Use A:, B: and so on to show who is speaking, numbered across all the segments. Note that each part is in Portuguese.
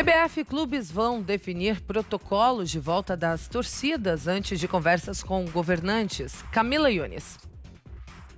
A: CBF e clubes vão definir protocolos de volta das torcidas antes de conversas com governantes. Camila Yunes.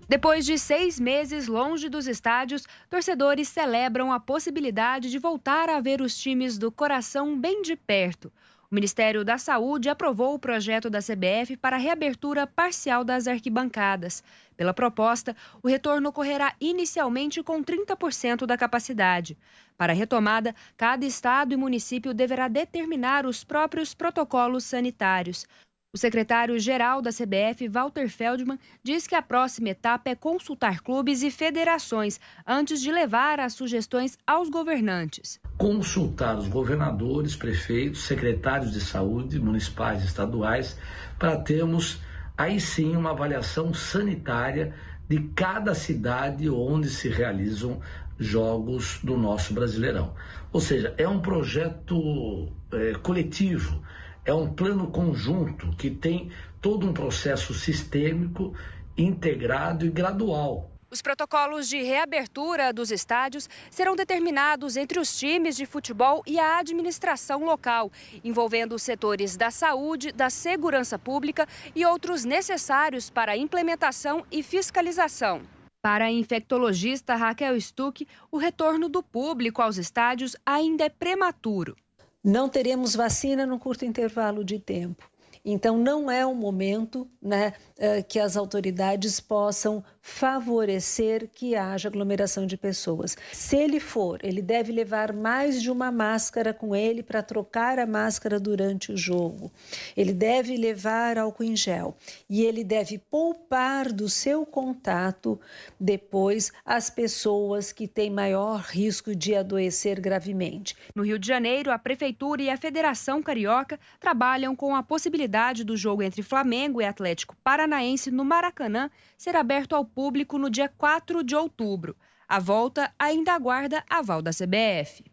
B: Depois de seis meses longe dos estádios, torcedores celebram a possibilidade de voltar a ver os times do coração bem de perto. O Ministério da Saúde aprovou o projeto da CBF para a reabertura parcial das arquibancadas. Pela proposta, o retorno ocorrerá inicialmente com 30% da capacidade. Para a retomada, cada estado e município deverá determinar os próprios protocolos sanitários. O secretário-geral da CBF, Walter Feldman, diz que a próxima etapa é consultar clubes e federações antes de levar as sugestões aos
C: governantes. Consultar os governadores, prefeitos, secretários de saúde, municipais e estaduais, para termos aí sim uma avaliação sanitária de cada cidade onde se realizam jogos do nosso Brasileirão. Ou seja, é um projeto é, coletivo é um plano conjunto que tem todo um processo sistêmico, integrado e gradual.
B: Os protocolos de reabertura dos estádios serão determinados entre os times de futebol e a administração local, envolvendo os setores da saúde, da segurança pública e outros necessários para a implementação e fiscalização. Para a infectologista Raquel Stuck, o retorno do público aos
A: estádios ainda é prematuro não teremos vacina num curto intervalo de tempo. Então, não é o momento né, eh, que as autoridades possam favorecer que haja aglomeração de pessoas. Se ele for, ele deve levar mais de uma máscara com ele para trocar a máscara durante o jogo. Ele deve levar álcool em gel e ele deve poupar do seu contato depois as pessoas que têm maior risco de adoecer
B: gravemente. No Rio de Janeiro, a prefeitura e a Federação Carioca trabalham com a possibilidade modalidade do jogo entre Flamengo e Atlético Paranaense no Maracanã será aberto ao público no dia 4 de outubro. A volta ainda aguarda aval da CBF.